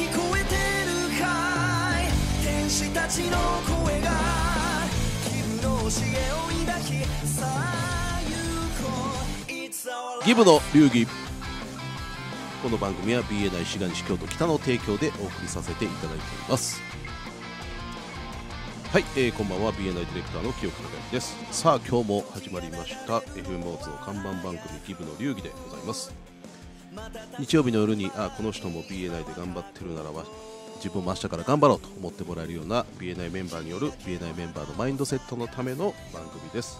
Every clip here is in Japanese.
聞こえてるかい天使たちの声がギブの教えを抱きさあ行こうギブの流儀この番組は BA 大志願市京都北の提供でお送りさせていただいておりますはい、えー、こんばんは BNI ディレクターの清倉大ですさあ今日も始まりました FM オーツの看板番組ギブの流儀でございます日曜日の夜にあこの人も BNI で頑張ってるならば自分も明日から頑張ろうと思ってもらえるような BNI メンバーによる BNI メンバーのマインドセットのための番組です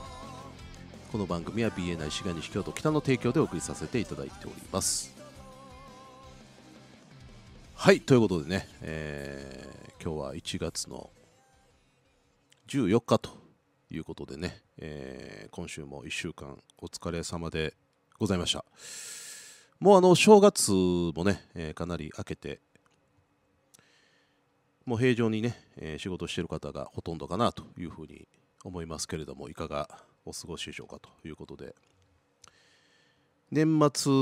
この番組は BNI 滋賀西京都北の提供でお送りさせていただいておりますはいということでね、えー、今日は1月の14日ということでね、えー、今週も1週間お疲れ様でございました。もうあの正月もね、えー、かなり明けて、もう平常にね、えー、仕事してる方がほとんどかなというふうに思いますけれども、いかがお過ごしでしょうかということで、年末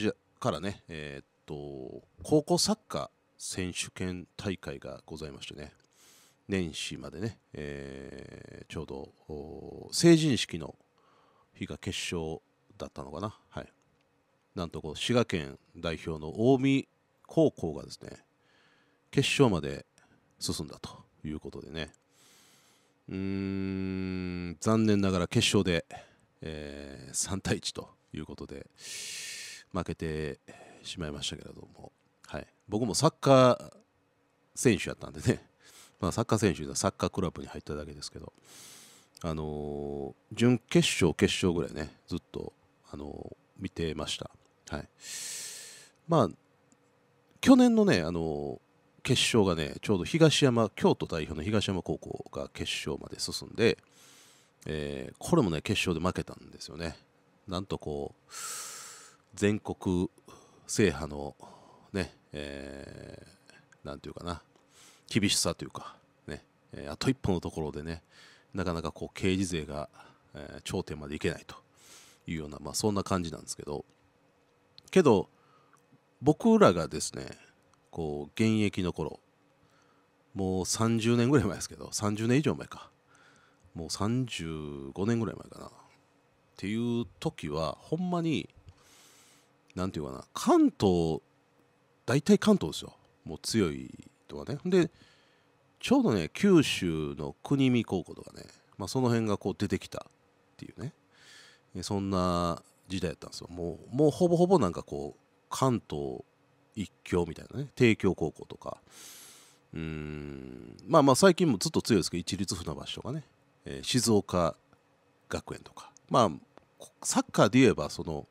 じゃからね、えー、っと、高校サッカー選手権大会がございましてね、年始までね、えー、ちょうど成人式の日が決勝だったのかな。はいなんとこう滋賀県代表の近江高校がですね決勝まで進んだということでねうーん残念ながら決勝で、えー、3対1ということで負けてしまいましたけれども、はい、僕もサッカー選手やったんでね、まあ、サッカー選手はサッカークラブに入っただけですけど、あのー、準決勝、決勝ぐらいねずっと、あのー、見てました。はい、まあ去年のねあの決勝がねちょうど東山京都代表の東山高校が決勝まで進んで、えー、これもね決勝で負けたんですよね。なんとこう全国制覇のね、えー、て言うかな厳しさというかね、えー、あと一歩のところでねなかなかこう刑事勢が、えー、頂点までいけないというような、まあ、そんな感じなんですけど。けど僕らがですねこう現役の頃もう30年ぐらい前ですけど30年以上前かもう35年ぐらい前かなっていう時はほんまに何て言うかな関東大体関東ですよもう強いとかねでちょうどね九州の国見高校とかね、まあ、その辺がこう出てきたっていうねそんな時代やったんですよもうもうほぼほぼなんかこう関東一強みたいなね帝京高校とかうんまあまあ最近もずっと強いですけど市立船橋とかね、えー、静岡学園とかまあサッカーで言えばその、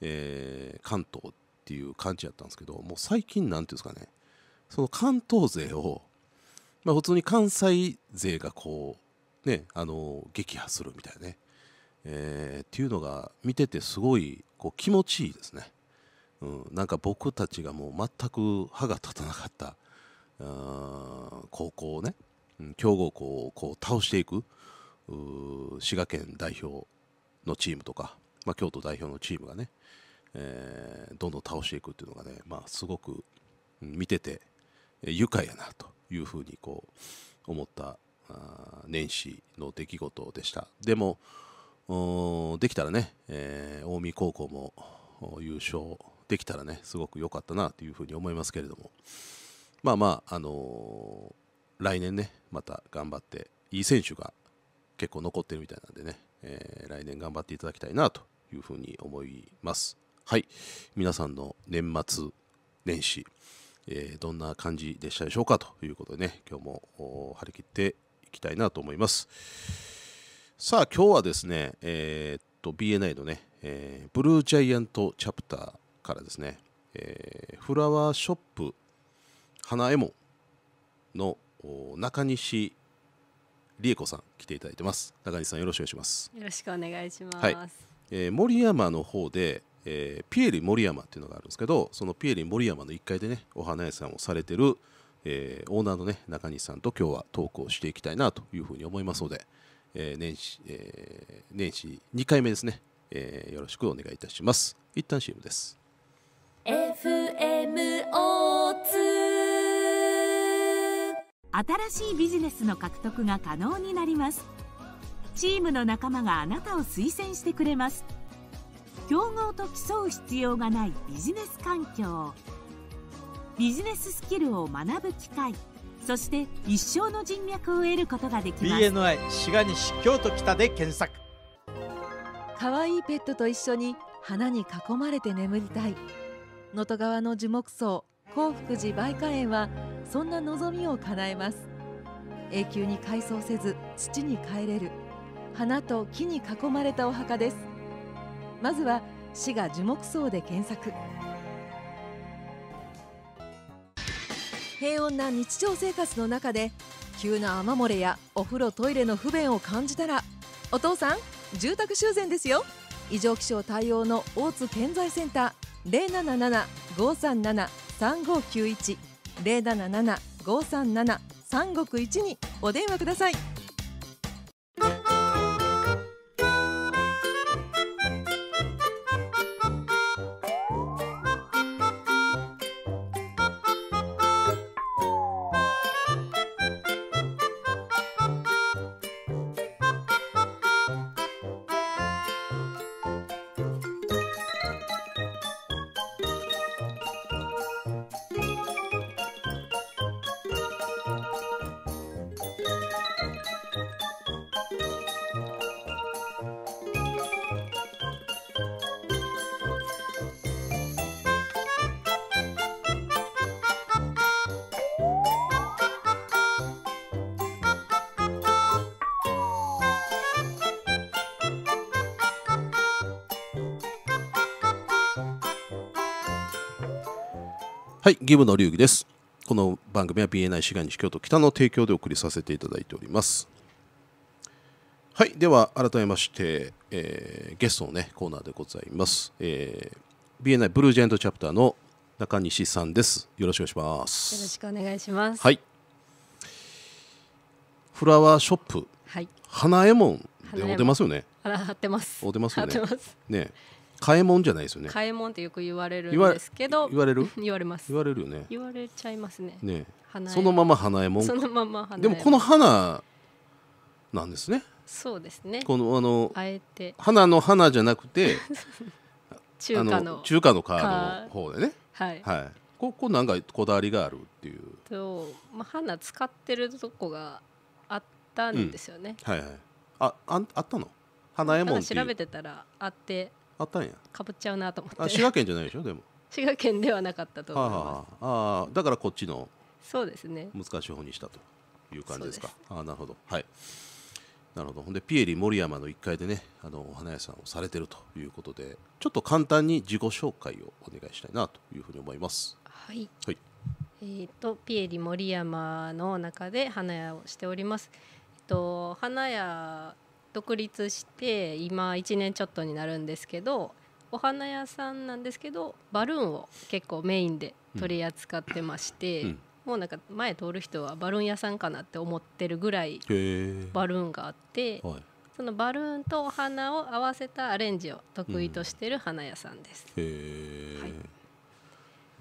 えー、関東っていう感じやったんですけどもう最近なんていうんですかねその関東勢を、まあ、普通に関西勢がこうねあのー、撃破するみたいなねえー、っていうのが見ててすごいこう気持ちいいですね、うん、なんか僕たちがもう全く歯が立たなかった高校をね強豪校をこう倒していく滋賀県代表のチームとか、まあ、京都代表のチームがね、えー、どんどん倒していくっていうのがね、まあ、すごく見てて愉快やなというふうにこう思った年始の出来事でした。でもできたらね、えー、近江高校も優勝できたらねすごく良かったなというふうに思いますけれどもまあまあ、あのー、来年ねまた頑張っていい選手が結構残ってるみたいなんでね、えー、来年頑張っていただきたいなというふうに思いますはい皆さんの年末年始、えー、どんな感じでしたでしょうかということでね今日も張り切っていきたいなと思います。さあ今日はですね、えー、っと BNI のね、えー、ブルージャイアントチャプターからですね、えー、フラワーショップ花えもの中西理恵子さん来ていただいてます中西さんよろしくお願いしますよろしくお願いします、はい、えー、森山の方で、えー、ピエリ森山っていうのがあるんですけどそのピエリ森山の1階でねお花屋さんをされてる、えー、オーナーのね中西さんと今日はトークをしていきたいなというふうに思いますので、えー、年始、えー、年始2回目ですね、えー、よろしくお願いいたします一旦 CM です FM お新しいビジネスの獲得が可能になりますチームの仲間があなたを推薦してくれます競合と競う必要がないビジネス環境ビジネススキルを学ぶ機会そして一生の人脈を得ることができます BNI 滋賀西京都北で検索かわいいペットと一緒に花に囲まれて眠りたい能登川の樹木葬興福寺梅花園はそんな望みを叶えます永久に改装せず土に帰れる花と木に囲まれたお墓ですまずは滋賀樹木葬で検索平穏な日常生活の中で急な雨漏れやお風呂トイレの不便を感じたらお父さん住宅修繕ですよ異常気象対応の大津建材センター077-537-3591 077-537-3591にお電話ください。はい、ギブの流儀です。この番組は BNI 滋賀西京都北の提供でお送りさせていただいております。はい、では改めまして、えー、ゲストの、ね、コーナーでございます。えー、BNI ブルージェントチャプターの中西さんです。よろしくお願いします。よろしくお願いします。はい。フラワーショップ、はい、花右衛門でお出ますよね。あら、張ってます。お出ますよね。ね。買えもんじゃないですよね買えもんってよく言われるんですけど言われる 言われます言われるよね言われちゃいますねねそのまま花えもんそのまま花でもこの花なんですねそうですねこのあのあえて花の花じゃなくて 中華の中華のカーの方でねはい、はい、ここなんかこだわりがあるっていうそう。まあ、花使ってるとこがあったんですよね、はいはいあああったの花えもん調べてたらあってあったんやかぶっちゃうなと思ってあ滋賀県じゃないでしょでも滋賀県ではなかったと思いまあああだからこっちのそうですね難しい方にしたという感じですかあなるほどはいなるほどほんでピエリ森山の1階でねあのお花屋さんをされてるということでちょっと簡単に自己紹介をお願いしたいなというふうに思いますはい、はい、えーと、とピエリ森山の中で花屋をしております、えっと、花屋独立して今1年ちょっとになるんですけどお花屋さんなんですけどバルーンを結構メインで取り扱ってまして、うん、もうなんか前通る人はバルーン屋さんかなって思ってるぐらいバルーンがあって、はい、そのバルーンとお花を合わせたアレンジを得意としてる花屋さんです、うん、はい、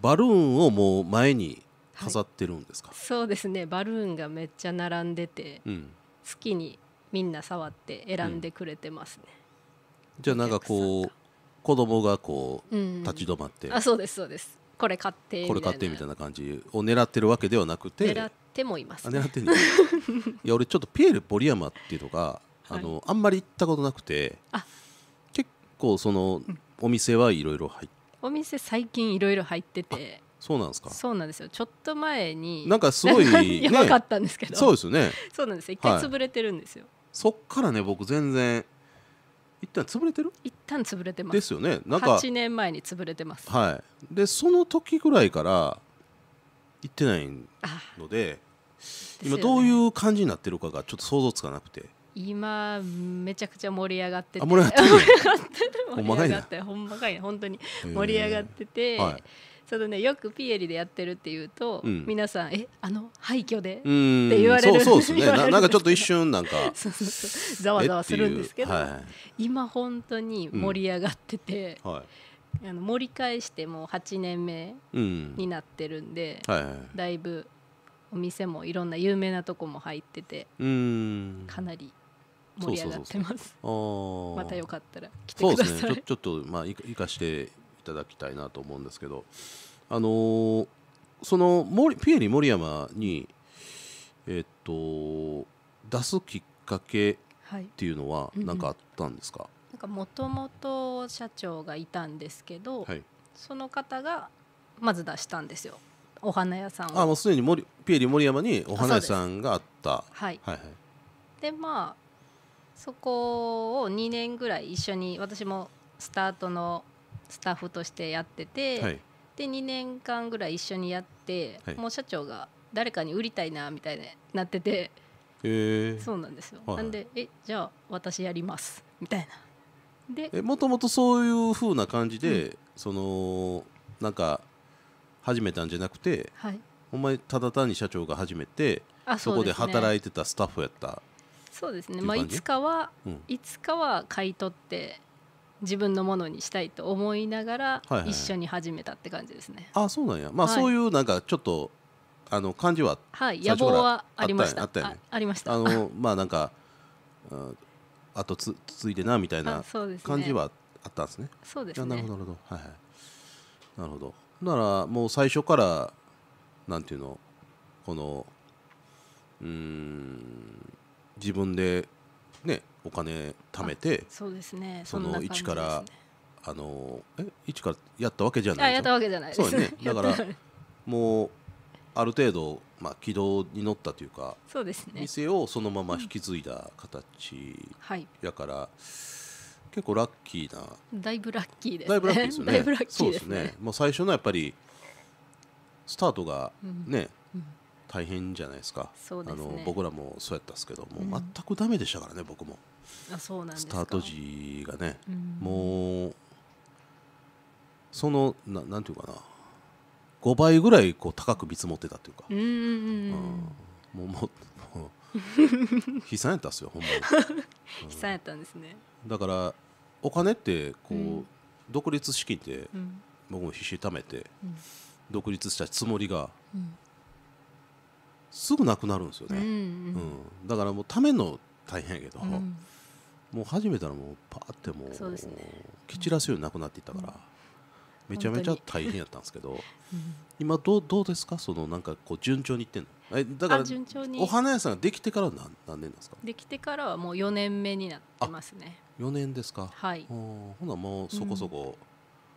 バルーンをもう前に飾ってるんですか、はい、そうですねバルーンがめっちゃ並んでて、うん、月にみんな触って選んでくれてますね、うん、じゃあなんかこう子供がこう立ち止まって、うん、あそうですそうですこれ買ってこれ買ってみたいな感じを狙ってるわけではなくて狙ってもいます、ね、狙ってん いや俺ちょっとピエール・ボリアマっていうのが、あのあんまり行ったことなくて結構その、お店はいろいろ入ってお店最近いろいろ入っててそうなんですかそうなんですよちょっと前になんかすごい やばかったんですけど、そうですよねそうなんです一回潰れてるんですよ、そっからね僕全然一旦潰れてる一旦潰れてますですよねなんか8年前に潰れてますはいでその時ぐらいから行ってないので今どういう感じになってるかがちょっと想像つかなくて今めちゃくちゃ盛り上がってて盛り上がってる 盛り上がってほんまかいな本当に盛り上がってて、えーはいそのねよくピエリでやってるっていうと、うん、皆さんえあの廃墟でって言われるそうですねななんかちょっと一瞬なんか そうそうそうざわざわするんですけど、はい、今本当に盛り上がってて、うんはい、あの盛り返しても八8年目になってるんで、うんはいはい、だいぶお店もいろんな有名なとこも入っててかなり盛り上がってますあまたよかったら来てくださいそうですねちょっとまあ生かしてただきたいなと思うんですけど、あのー、そのピエリ森山に、えっと出すきっかけっていうのは何かあったんですか、なんかもともと社長がいたんですけど、はい、その方がまず出したんですよお花屋さんをあもうすでにピエリ森山にお花屋さんがあったはい、はいはい、でまあそこを2年ぐらい一緒に私もスタートのスタッフとしてやってて、はい、で2年間ぐらい一緒にやって、はい、もう社長が誰かに売りたいなみたいになってて、えー、そうなんですよ、はい、なんでえじゃあ私やりますみたいなでもともとそういうふうな感じで、うん、そのなんか始めたんじゃなくて、はい、ほんまにただ単に社長が始めてそ,、そこで働いてたスタッフやったそうですね、まあ、いつかは、うん、いつかは買い取って自分のものにしたいと思いながら一緒に始めたって感じですね。はいはい、あそうなんや、まあ、はい、そういうなんかちょっとあの感じは、はい、野望はありました。あたねありました。あのまあなんかあとつ続いてなみたいな感じはあったんですね。そうですね。なるほどなるほどはいはい。なるほど。ならもう最初からなんていうのこのうん自分でねお金貯めてそうですねその一から、ね、あのえ一からやったわけじゃないやったわけじゃないそうね だからもうある程度、まあ、軌道に乗ったというかそうです、ね、店をそのまま引き継いだ形やから、うんはい、結構ラッキーなだいぶラッキーです、ね、だいぶラッキーですよねだいぶラッキーそうですねもう最初のやっぱりスタートがね、うん大変じゃないですか、ね、あの僕らもそうやったんですけどもう全くダメでしたからね、僕もスタート時がね、うん、もうそのななんていうかな5倍ぐらいこう高く見積もってたっていうか、もうもう悲惨やったすよほんまに、悲惨やったんですねだからお金ってこう、独立資金って、僕も必死貯めて、独立したつもりが、すぐなくなるんですよね、うん、うん、だからもうための大変やけど、うん、もう始めたらもうパーってもうそうですね蹴散らすようになくなっていったから、めちゃめちゃ大変やったんですけど、今どうどうですかそのなんかこう順調にいってんのえだから順調にお花屋さんができてから何何年ですかできてからはもう4年目になってますね4年ですかはいほなもうそこそこ、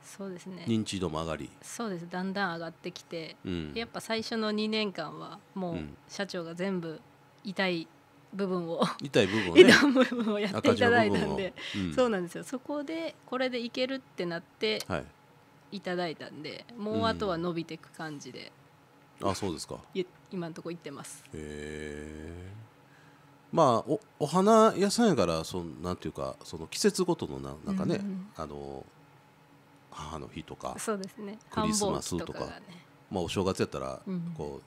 そうですね認知度も上がりそうですだんだん上がってきて、うん、やっぱ最初の2年間はもう社長が全部痛い部分を痛い部分を、ね、痛部分をやっていただいたんで、うん、そうなんですよそこでこれでいけるってなっていただいたんで、はい、もうあとは伸びていく感じで、うん、あそうですか今のとこ行ってますへえまあおお花屋さんやからそなんていうかその季節ごとのななんかね、あの母の日とかそうですねクリスマスとか、ね、まあ、お正月やったらこ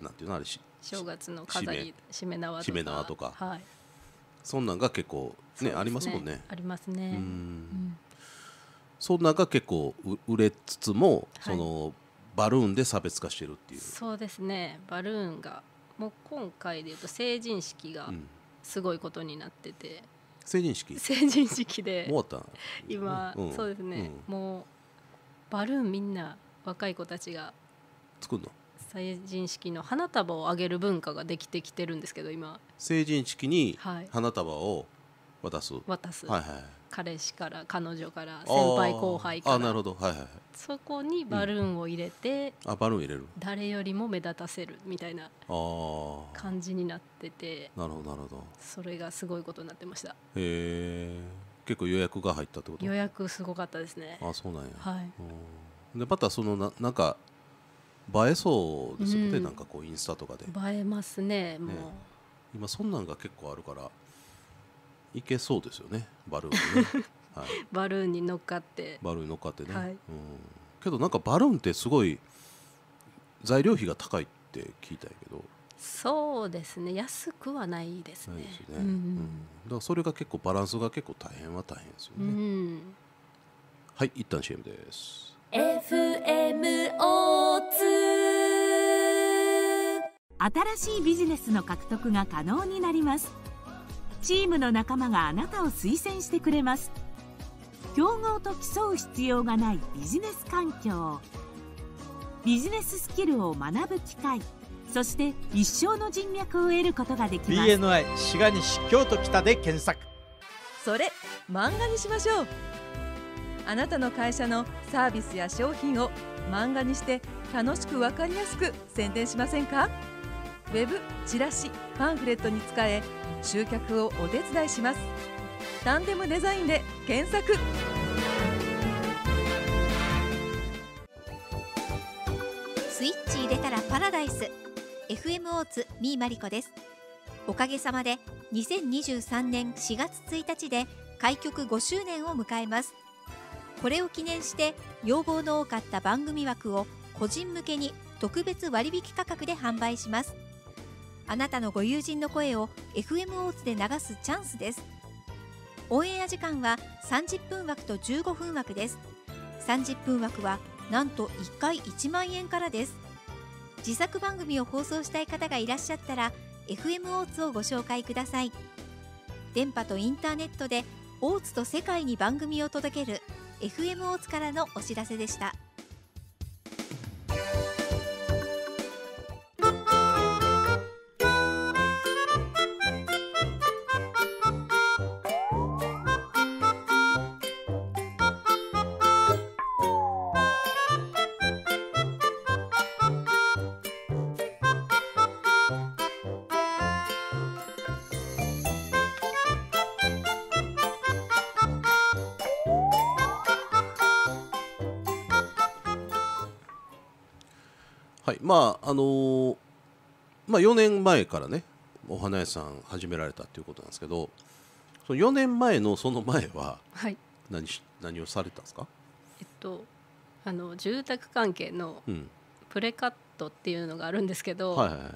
う、なんていうのあれし正月の飾りしめ縄とかめ縄とか、はい、そんなんが結構ね、ね、ありますもんねありますねうん、そんなんが結構売れつつも、はい、そのバルーンで差別化してるっていうそうですねバルーンがもう今回でいうと成人式がすごいことになってて、うん、成人式成人式で終わった今、うん、そうですね、うん、もうバルーンみんな若い子たちが作るの成人式の花束をあげる文化ができてきてるんですけど今成人式に花束を渡す、はい、渡す、はいはい、彼氏から彼女から先輩後輩からあなるほど、はいはい、そこにバルーンを入れて、うん、あバルーン入れる誰よりも目立たせるみたいな感じになっててなるほどなるほどそれがすごいことになってましたへえ結構予約が入ったってこと予約すごかったですねあそうなんやはいでまたそのななんか映えそうですよね、うん、なんかこうインスタとかで映えますねもう、ね、今そんなんが結構あるからいけそうですよねバルーンね、はい、バルーンに乗っかってバルーンに乗っかってね、はい、うん、けどなんかバルーンってすごい材料費が高いって聞いたんやけどそうですね安くはないですね、ね、うん、うん、だからそれが結構バランスが結構大変は大変ですよね、うん、はい一旦 CM です FMO 新しいビジネスの獲得が可能になりますチームの仲間があなたを推薦してくれます競合と競う必要がないビジネス環境ビジネススキルを学ぶ機会そして一生の人脈を得ることができます BNI 滋賀西京都北で検索それ漫画にしましょうあなたの会社のサービスや商品を漫画にして楽しく分かりやすく宣伝しませんかウェブチラシパンフレットに使え集客をお手伝いしますタンデムデザインで検索スイッチ入れたらパラダイス FM オーツ三ー真理子ですおかげさまで2023年4月1日で開局5周年を迎えますこれを記念して要望の多かった番組枠を個人向けに特別割引価格で販売しますあなたのご友人の声を FM オーツで流すチャンスですオンエア時間は30分枠と15分枠です30分枠はなんと1回1万円からです自作番組を放送したい方がいらっしゃったら FM オーツをご紹介ください電波とインターネットでオーツと世界に番組を届ける FM オーツからのお知らせでした。はいまああのー、まあ、4年前からねお花屋さん始められたということなんですけどその4年前のその前は何し、はい、何をされたんですかえっとあの住宅関係のプレカットっていうのがあるんですけど、うんはいはいはい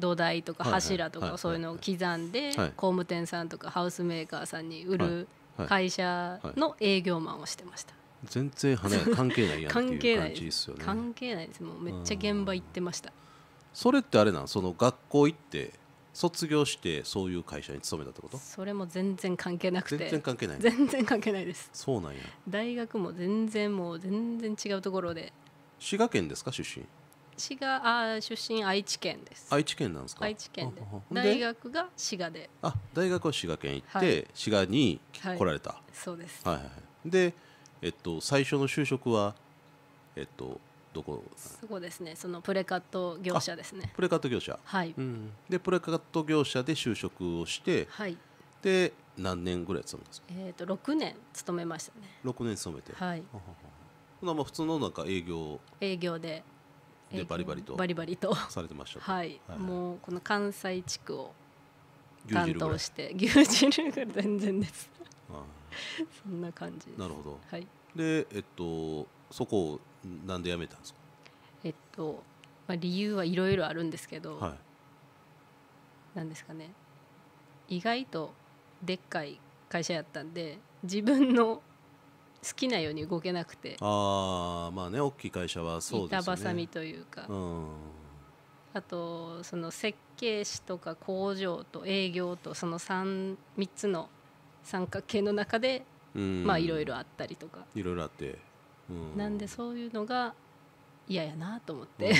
土台とか柱とかそういうのを刻んで工務店さんとかハウスメーカーさんに売る会社の営業マンをしてました全然花屋関係ないやんっていう感じですよね関係ないですもうめっちゃ現場行ってましたそれってあれなんその学校行って卒業してそういう会社に勤めたってことそれも全然関係なくて全然関係ない全然関係ないですそうなんや大学も全然もう全然違うところで滋賀県ですか出身滋賀あ出身愛知県です愛知県なんですか愛知県で大学が滋賀であ大学は滋賀県行って、はい、滋賀に来られた、はい、そうですはいはいでえっと、最初の就職は、えっと、どこそうですねそのプレカット業者ですねプレカット業者はい、うん、でプレカット業者で就職をして、はい、で何年ぐらい勤めますかえっ、と6年勤めましたね6年勤めてはいまあ普通のなんか営業営業ででバリバリとバリバリとされてましたはい、はい、もうこの関西地区を担当して牛汁が全然ですああ そんな感じなるほど、はい、でえっとそこをなんで辞めたんですかえっと、まあ、理由はいろいろあるんですけど、はい、なんですかね意外とでっかい会社やったんで自分の好きなように動けなくてああまあね大きい会社はそうですね板挟みというか、うん、あとその設計士とか工場と営業とその 3, 3つの三角形の中で、まあいろいろあったりとかいろいろあって、なんでそういうのが嫌やなと思って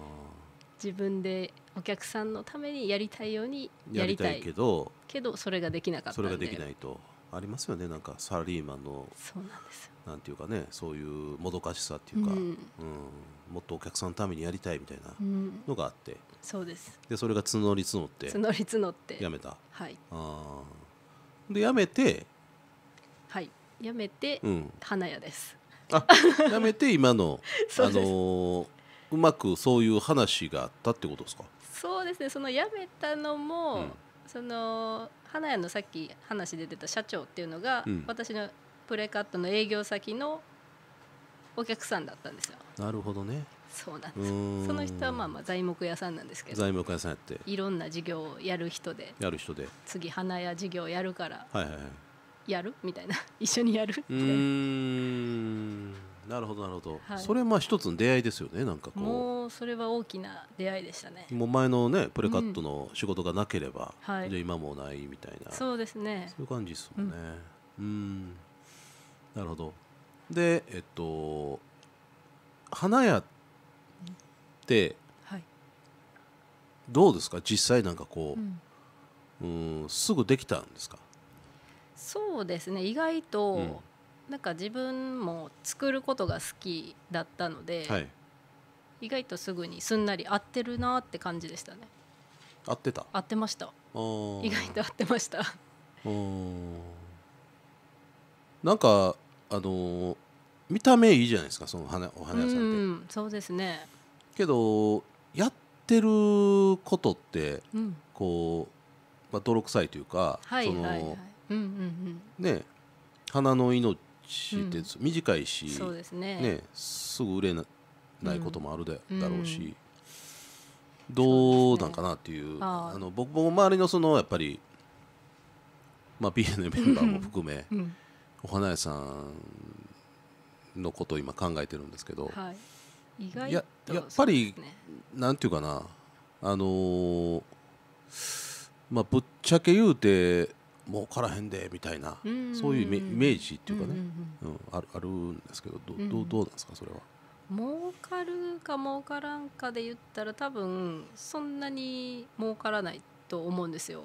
自分でお客さんのためにやりたいようにやりたいけどけどそれができなかったそれができないとありますよねなんかサラリーマンのそうなんですよなんていうかねそういうもどかしさっていうか、うん、うん、もっとお客さんのためにやりたいみたいなのがあって、うん、そうですでそれが募り募って募り募ってやめたはいああで辞めてはい辞めて、うん、花屋ですあ辞めて今の あのー、うまくそういう話があったってことですかそうですねその辞めたのも、うん、その花屋のさっき話出てた社長っていうのが、うん、私のプレカットの営業先のお客さんだったんですよなるほどねそうなんですその人はまあまあ材木屋さんなんですけど材木屋さんやっていろんな事業をやる人でやる人で次花屋事業やるからはいはいはいやるみたいな 一緒にやるみたいなうんなるほどなるほど、はい、それまあ一つの出会いですよねなんかこうもうそれは大きな出会いでしたねもう前のねプレカットの仕事がなければ、うん、はい、じゃ今もないみたいなそうですねそういう感じですもんねうんなるほどでえっと花屋ってどうですか実際なんかこう、うん、うんすぐできたんですかそうですね意外と、うん、なんか自分も作ることが好きだったので、はい、意外とすぐにすんなり合ってるなって感じでしたね合ってた合ってました意外と合ってましたうんなんかあの見た目いいじゃないですかその花お花屋さんって、うん、そうですねけどやってることって、うん、こう、まあ、泥臭いというか、はい、その、はいはいうんうんね花の命って短いし、そうですね、ね、すぐ売れなないこともあるで、だ,、ろうし、どうなんかなっていう、ね、あの僕も周りのそのやっぱり、まあ、BN メンバーも含め、うんお花屋さんのことを今考えてるんですけど、はい、意外、やっぱりなんていうかなあのー、まあぶっちゃけ言うて儲からへんでみたいな、うそういうイメージっていうかね、うん、うんあるあるんですけどどどどうなんですかそれは。儲かるか儲からんかで言ったら多分そんなに儲からないと思うんですよ。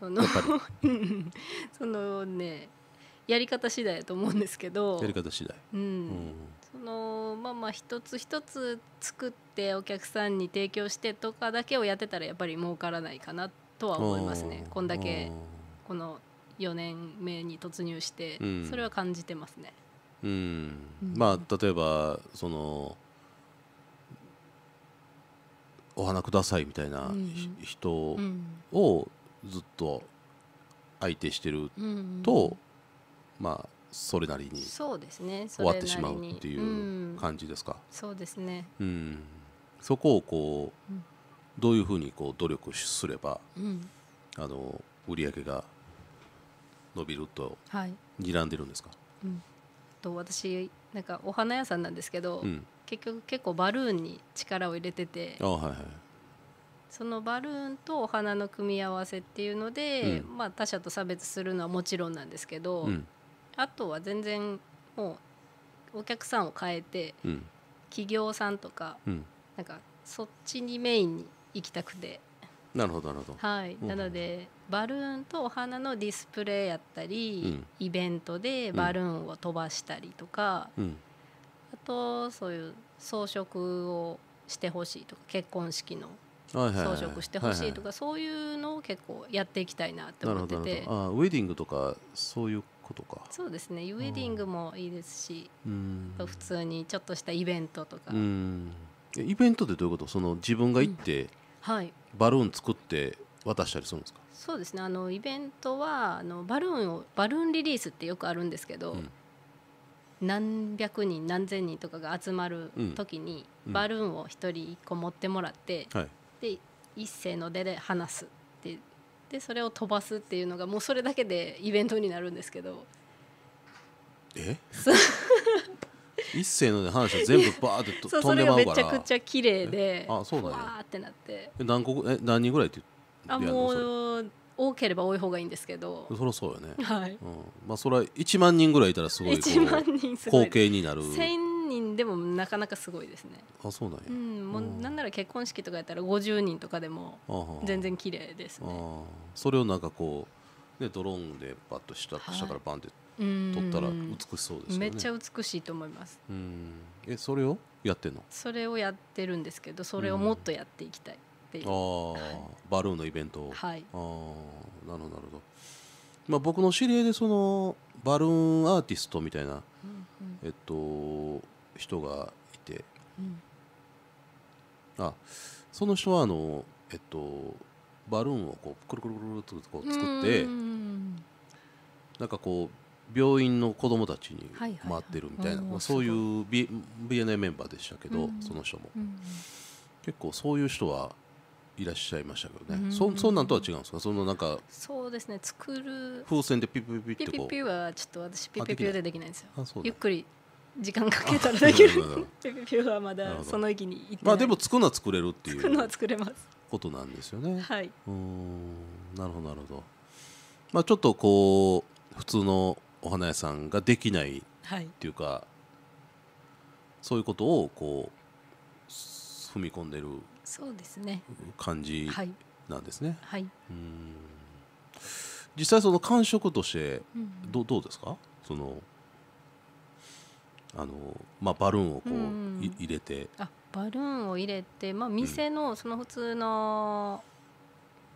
その そのねやり方次第だと思うんですけどやり方次第、うん、うん、そのまあまあ一つ一つ作ってお客さんに提供してとかだけをやってたらやっぱり儲からないかなとは思いますねこんだけこの4年目に突入して、それは感じてますね。うん、うん、まあ例えばそのお花くださいみたいな、人をずっと相手してると、まあそれなりにそうですね終わってしまうっていう感じですか。そうですね、うん、そこをこう、どういうふうにこう努力すれば、うん、あの売り上げが伸びると睨んでるんですか、はいうん、と私なんかお花屋さんなんですけど、うん、結局結構バルーンに力を入れててあ、はいはい、そのバルーンとお花の組み合わせっていうので、うん、まあ、他社と差別するのはもちろんなんですけど、うん、あとは全然もうお客さんを変えて、うん、企業さんとか、うん、なんかそっちにメインに行きたくてなるほどなるほどはいなのでバルーンとお花のディスプレイやったり、うん、イベントでバルーンを飛ばしたりとか、うん、あとそういう装飾をしてほしいとか結婚式の装飾してほしいとか、そういうのを結構やっていきたいなって思っててあウェディングとかそういうことかそうですねウェディングもいいですし、うん、普通にちょっとしたイベントとか、うん、イベントってどういうことその自分が行って、うん、はい、バルーン作って渡したりするんですかそうですねあのイベントはあのバルーンをバルーンリリースってよくあるんですけど、うん、何百人何千人とかが集まる時に、バルーンを一人一個持ってもらって、はい、で一斉の出で話すってでそれを飛ばすっていうのがもうそれだけでイベントになるんですけどえ 一斉の、ね、話は全部バーってと飛んでまうからめちゃくちゃ綺麗であそうなんやーってなって何個え何人ぐらいってあもう多ければ多い方がいいんですけどそりゃそうよね、はいうんまあ、それは1万人ぐらいいたらすごい1万人すごい光景になる人でもなかなかすごいですねあそうなんや、うん、もうなんなら結婚式とかやったら50人とかでも全然綺麗ですねそれをなんかこう、ね、ドローンでバッと下,、下からバンって撮ったら美しそうですねめっちゃ美しいと思いますうんえそれをやってんのそれをやってるんですけどそれをもっとやっていきたいっていう、ああ、バルーンのイベントを、はい、ああなるほどなるほどまあ、僕の知り合いでそのバルーンアーティストみたいな、えっと人がいて、うん、あその人はあの、えっと、バルーンをこうくるくるくるっとこう作ってんなんかこう病院の子供たちに回ってるみたいな、はいはいはいまあ、そういう BNA メンバーでしたけど、その人も、結構そういう人はいらっしゃいましたけどね、うん、そそんなんとは違うんですかそのなんかそうですね作る風船でピピピってこうピピピはちょっと私ピピピでできないですよゆっくり時間かけたらできるピはまだその域にまあでも作るのは作れるっていう作るのは作れますことなんですよねはいうんなるほどなるほどまあちょっとこう普通のお花屋さんができないっていうか、はい、そういうことをこう踏み込んでるそうですね感じなんですねはい、はい、うん実際その感触としてど,、うどうですかそのあの、まあ、バルーンをこう、うん、入れてあバルーンを入れて、まあ、店のその普通の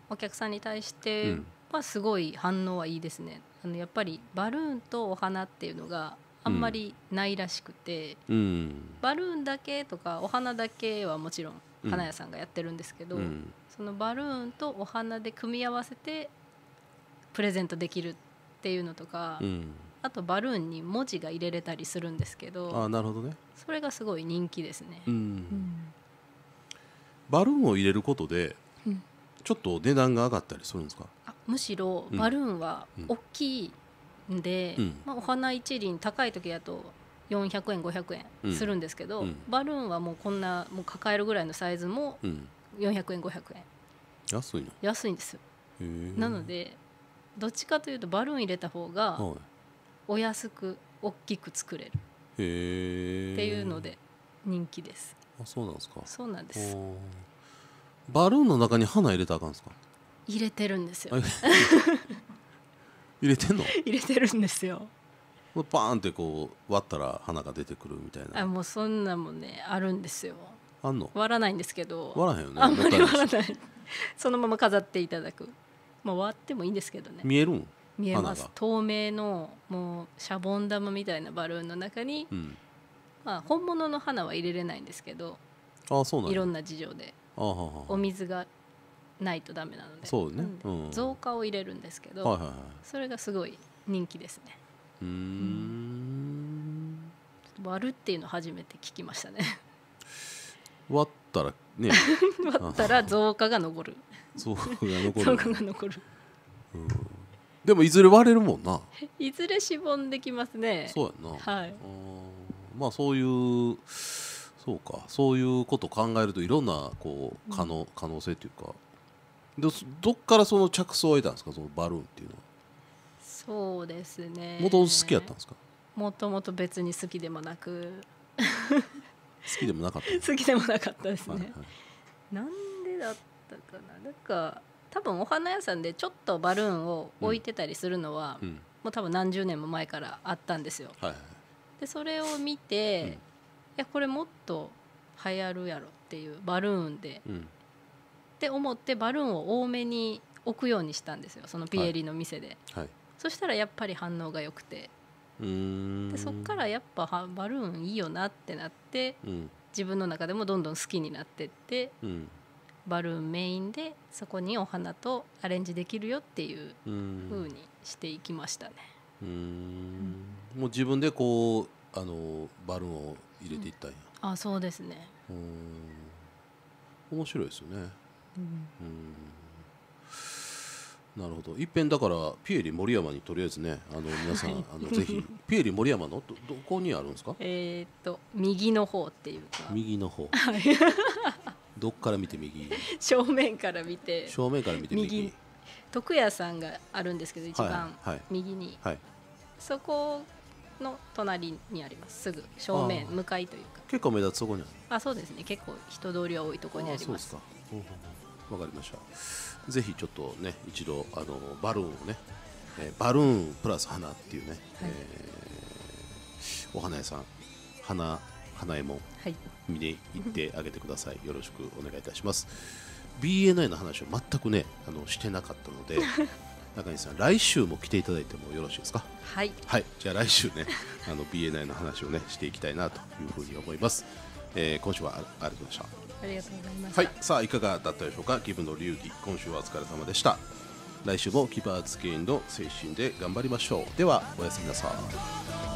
お客さんに対して、はすごい反応はいいですねあのやっぱりバルーンとお花っていうのがあんまりないらしくて、うん、バルーンだけとかお花だけはもちろん花屋さんがやってるんですけど、うん、そのバルーンとお花で組み合わせてプレゼントできるっていうのとか、うん、あとバルーンに文字が入れれたりするんですけどあなるほどねそれがすごい人気ですね、うん、バルーンを入れることで、ちょっと値段が上がったりするんですかむしろバルーンは大きいんで、うん、まあ、お花一輪高い時だと400円500円するんですけど、うん、バルーンはもうこんなもう抱えるぐらいのサイズも400円500円安いの安いんですなのでどっちかというとバルーン入れた方が、いお安く大きく作れるっていうので人気ですあそうなんですかそうなんですバルーンの中に花入れたらあかんですか入れてるんですよ 入れてんの入れてるんですよパーンってこう割ったら花が出てくるみたいなあもうそんなもんねあるんですよあんの割らないんですけど割らへんよねあんまり割らないそのまま飾っていただくまあ割ってもいいんですけどね見えるん見えます透明のもうシャボン玉みたいなバルーンの中に、うん、まあ、本物の花は入れれないんですけどあそうなんいろんな事情でお水がないとダメなのでそうね、うん、花を入れるんですけど、はいはいはい、それがすごい人気ですねうん割るっていうの初めて聞きましたね割ったらね 割ったら花が残るが残る が残る、うんでもいずれ割れるもんな いずれしぼんできますねそうやな、はい、まあそういうそうかそういうことを考えるといろんなこう可能,、可能性というかでどっからその着想を得たんですかそのバルーンっていうのはそうですねもともと好きやったんですかもともと別に好きでもなく好きでもなかった 好きでもなかったですね、はいはい、なんでだったかななんか多分お花屋さんでちょっとバルーンを置いてたりするのは、うん、もう多分何十年も前からあったんですよ。はいはい、でそれを見て、うん、いやこれもっと流行るやろっていうバルーンで、うん、って思ってバルーンを多めに置くようにしたんですよそのピエリの店で、はいはい、そしたらやっぱり反応が良くてでそっからやっぱバルーンいいよなってなって、自分の中でもどんどん好きになってって。バルーンメインでそこにお花とアレンジできるよっていうふうにしていきましたね。うん、うん、もう自分でこうあのバルーンを入れていったんや、うん、あそうですね面白いですよね、うん、うんなるほどいっぺんだからピエリ森山にとりあえずねあの皆さん、はい、あのぜひ ピエリ森山のどどこにあるんですかえー、っと右の方っていうか右の方はい どっから見て右正面から見て正面から見て右徳屋さんがあるんですけど一番右に、はいはいはい、そこの隣にありますすぐ正面向かいというか結構目立つとこにあそうですね結構人通りは多いところにありますわ、うかりましたぜひちょっとね一度あのバルーンをね、えー、バルーンプラス花っていうね、はい、えー、お花屋さん花花江も見に行ってあげてください、よろしくお願いいたします BNI の話を全くねあのしてなかったので 中西さん来週も来ていただいてもよろしいですかはい、はい、じゃあ来週ねあの BNI の話をねしていきたいなというふうに思います、えー、今週はありがとうございましたありがとうございましはいさあいかがだったでしょうかギブの流儀今週はお疲れ様でした来週もキバーズゲインの精神で頑張りましょうではおやすみなさい